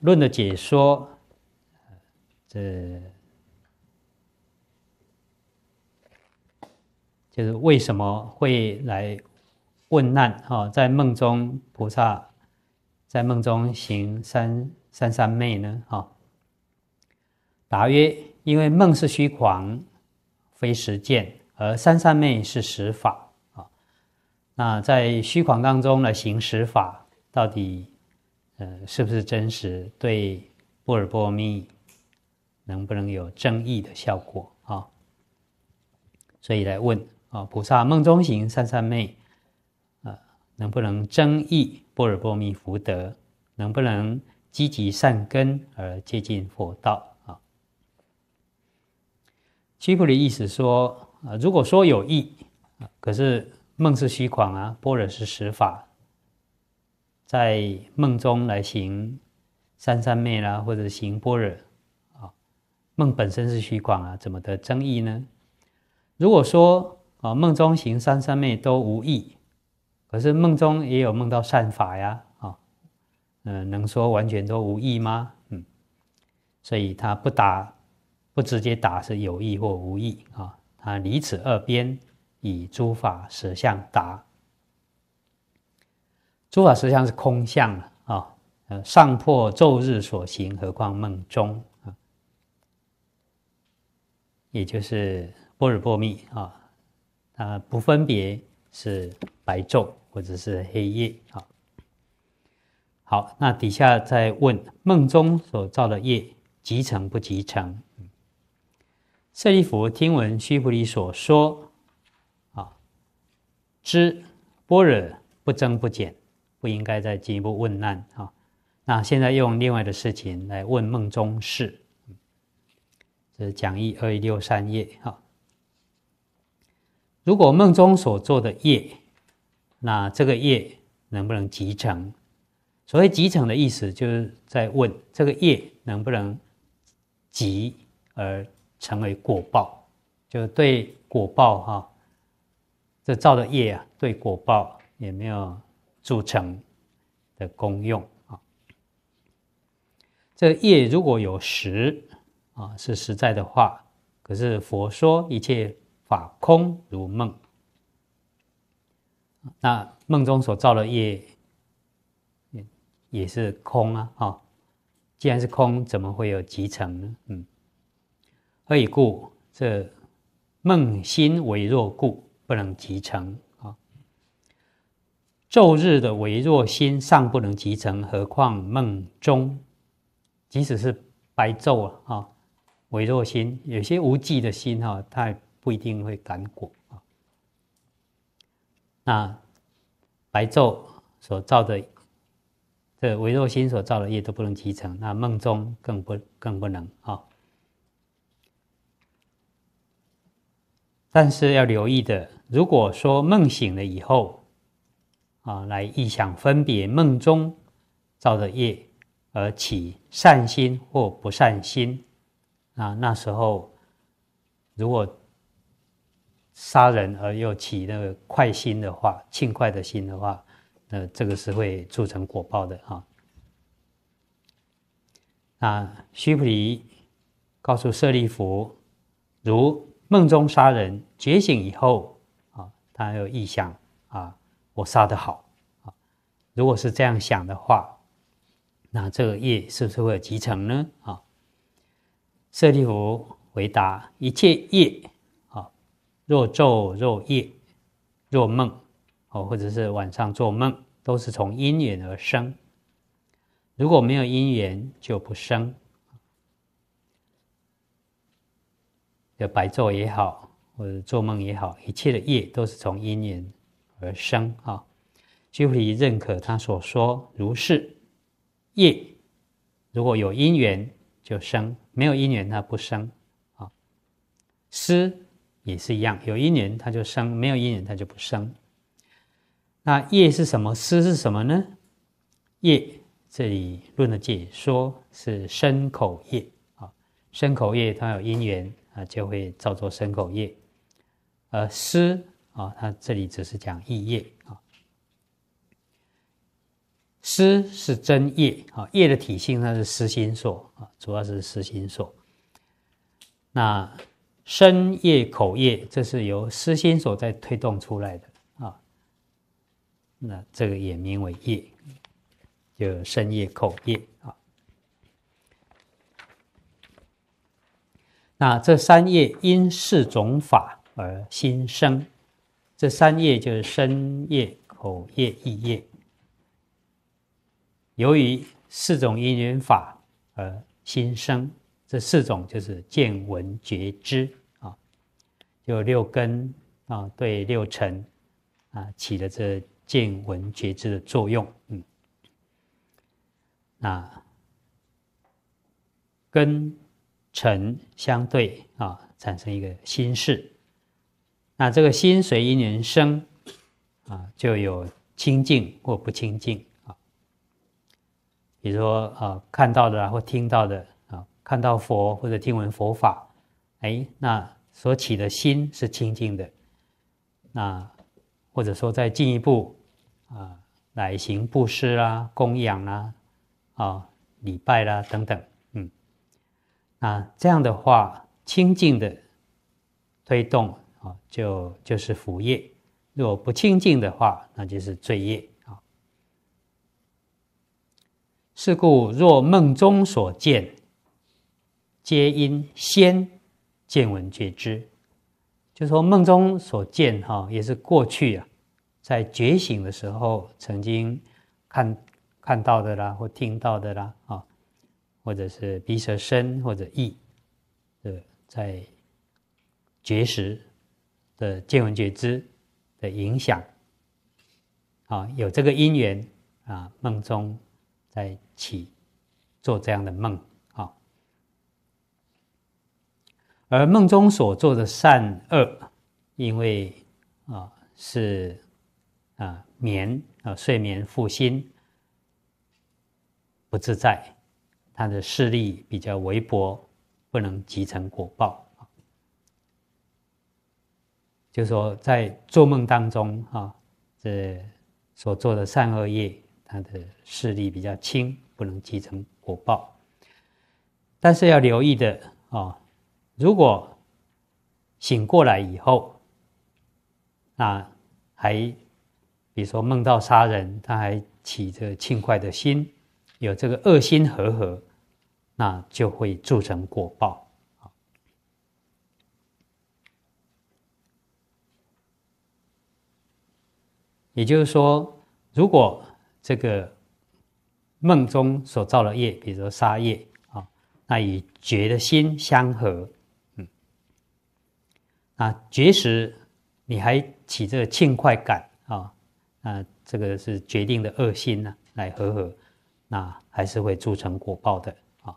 论的解说，这就是为什么会来问难哈？在梦中，菩萨在梦中行三三三昧呢？哈，答曰：因为梦是虚狂，非实见，而三三昧是实法啊。那在虚狂当中呢，行实法，到底？是不是真实？对波尔波密能不能有争议的效果啊？所以来问啊，菩萨梦中行善善昧，啊，能不能增益波尔波密福德？能不能积极善根而接近佛道啊？七普的意思说啊，如果说有啊，可是梦是虚狂啊，波尔是实法。在梦中来行三三昧啦，或者行般若啊，梦本身是虚诳啊，怎么得增益呢？如果说啊，梦中行三三昧都无益，可是梦中也有梦到善法呀啊，嗯，能说完全都无益吗？嗯，所以他不打，不直接打是有益或无益啊，他离此二边，以诸法实相答。诸法实相是空相了啊！上破昼日所行，何况梦中啊？也就是波若波密啊啊！不分别是白昼或者是黑夜啊。好，那底下再问梦中所造的业，集成不集成？舍利弗听闻须菩提所说啊，知波若不增不减。不应该再进一步问难哈。那现在用另外的事情来问梦中事，这是讲义二一六三页哈。如果梦中所做的业，那这个业能不能集成？所谓集成的意思，就是在问这个业能不能集而成为果报，就对果报哈，这造的业啊，对果报也没有。铸成，的功用啊，这业如果有实啊，是实在的话，可是佛说一切法空如梦，那梦中所造的业也也是空啊，啊。既然是空，怎么会有集成呢？嗯，何以故？这梦心为若故，不能集成。昼日的微弱心尚不能集成，何况梦中，即使是白昼啊，啊，微弱心有些无忌的心哈，它不一定会感果啊。那白昼所造的这微弱心所造的业都不能集成，那梦中更不更不能啊？但是要留意的，如果说梦醒了以后。啊，来意想分别梦中造的业而起善心或不善心，啊，那时候如果杀人而又起那个快心的话，轻快的心的话，那这个是会铸成果报的啊。啊，须菩提告诉舍利弗，如梦中杀人，觉醒以后啊，他有意想啊。我杀得好啊！如果是这样想的话，那这个业是不是会有集成呢？啊？舍利弗回答：一切业啊，若昼若夜，若梦哦，或者是晚上做梦，都是从因缘而生。如果没有因缘，就不生。要白昼也好，或者做梦也好，一切的业都是从因缘。而生啊，须菩提认可他所说如是业，如果有因缘就生，没有因缘它不生啊。思也是一样，有因缘它就生，没有因缘它就不生。那业是什么？思是什么呢？业这里论的解说是身口业啊，身口业它有因缘啊，就会造作身口业，而思。啊，他这里只是讲意业啊，思是真业啊，业的体性它是思心所啊，主要是思心所。那身业口业，这是由思心所在推动出来的啊，那这个也名为业，就身业口业啊。那这三业因四种法而心生。这三业就是身业、口业、意业，由于四种因缘法而心生，这四种就是见闻觉知啊，就六根啊对六尘啊起了这见闻觉知的作用，嗯，那根尘相对啊产生一个心事。那这个心随因缘生，啊，就有清净或不清净啊。比如说，啊，看到的或听到的，啊，看到佛或者听闻佛法，哎，那所起的心是清净的。那或者说再进一步，啊，来行布施啦、供养啦、啊、礼拜啦等等，嗯，那这样的话，清净的推动。啊，就就是福业，若不清净的话，那就是罪业啊。是故，若梦中所见，皆因先见闻觉知。就说梦中所见，哈，也是过去啊，在觉醒的时候曾经看看到的啦，或听到的啦，啊，或者是鼻、舌、身或者意，呃，在觉识。的见闻觉知的影响，啊，有这个因缘啊，梦中在起做这样的梦啊，而梦中所做的善恶，因为啊是啊眠啊睡眠复心不自在，他的势力比较微薄，不能集成果报。就说在做梦当中，哈，这所做的善恶业，他的势力比较轻，不能积成果报。但是要留意的啊，如果醒过来以后，那还比如说梦到杀人，他还起着轻快的心，有这个恶心合合，那就会铸成果报。也就是说，如果这个梦中所造的业，比如说杀业啊，那与觉的心相合，嗯，啊觉时你还起这个庆快感啊，啊这个是决定的恶心呢，来和合，那还是会铸成果报的啊。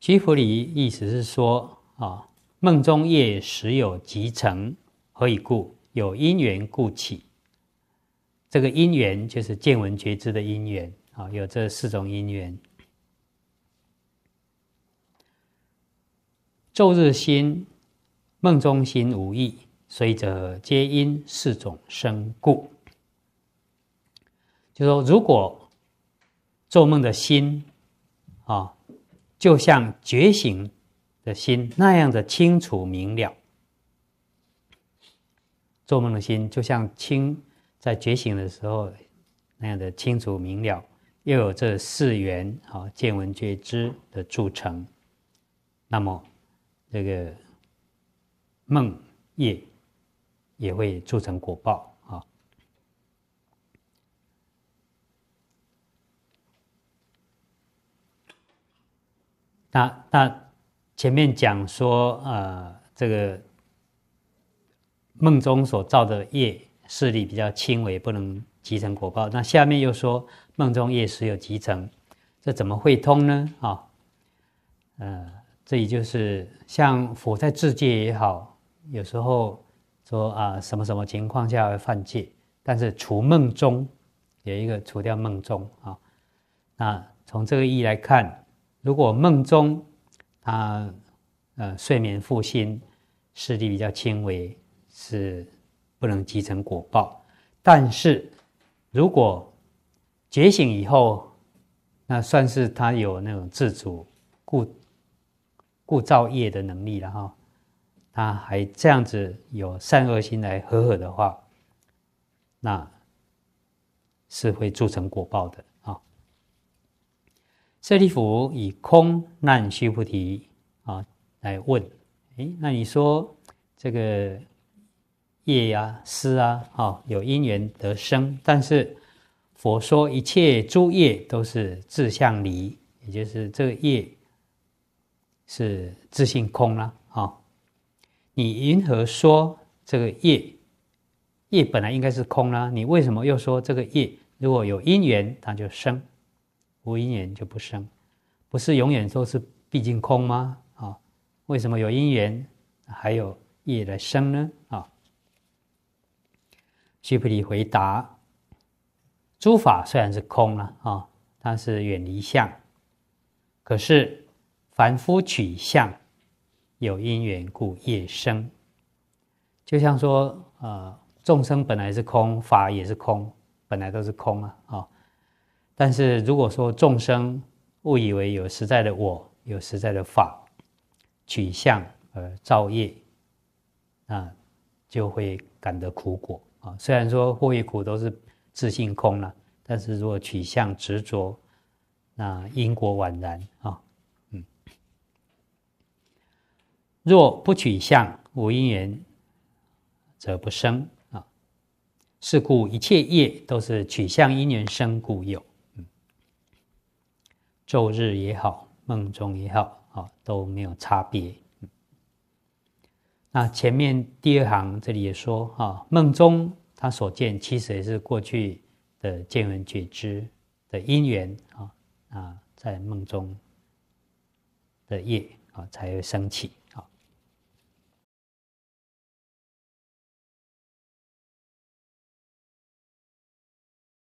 《心佛里意思是说啊，梦中业实有即成，何以故？有因缘故起，这个因缘就是见闻觉知的因缘啊。有这四种因缘，昼日心、梦中心无意，随者皆因四种生故。就说如果做梦的心啊，就像觉醒的心那样的清楚明了。做梦的心，就像清在觉醒的时候那样的清楚明了，又有这四缘，啊见闻觉知的铸成，那么这个梦业也会铸成果报啊。那那前面讲说，呃，这个。梦中所造的业势力比较轻微，不能集成果报。那下面又说梦中业势有集成，这怎么会通呢？啊，呃，这里就是像佛在自戒也好，有时候说啊什么什么情况下会犯戒，但是除梦中有一个除掉梦中啊。那从这个意来看，如果梦中他呃睡眠复兴视力比较轻微。是不能积成果报，但是如果觉醒以后，那算是他有那种自主故故造业的能力了哈。他还这样子有善恶心来合合的话，那是会铸成果报的啊。舍利弗以空难须菩提啊，来问：哎，那你说这个？业啊，思啊，哈，有因缘得生。但是佛说一切诸业都是自相离，也就是这个业是自性空了啊。你云何说这个业？业本来应该是空了，你为什么又说这个业如果有因缘它就生，无因缘就不生？不是永远都是毕竟空吗？啊，为什么有因缘还有业来生呢？啊？须菩提回答：“诸法虽然是空了啊，但是远离相。可是凡夫取相，有因缘故业生。就像说，呃，众生本来是空，法也是空，本来都是空啊啊。但是如果说众生误以为有实在的我，有实在的法，取相而造业，啊，就会感得苦果。”啊，虽然说祸与苦都是自性空了，但是如果取向执着，那因果宛然啊。嗯，若不取相，无因缘，则不生啊。是故一切业都是取向因缘生故有。嗯，昼日也好，梦中也好，啊都没有差别。那前面第二行这里也说，哈梦中他所见，其实也是过去的见闻觉知的因缘，啊啊，在梦中的夜啊才会升起。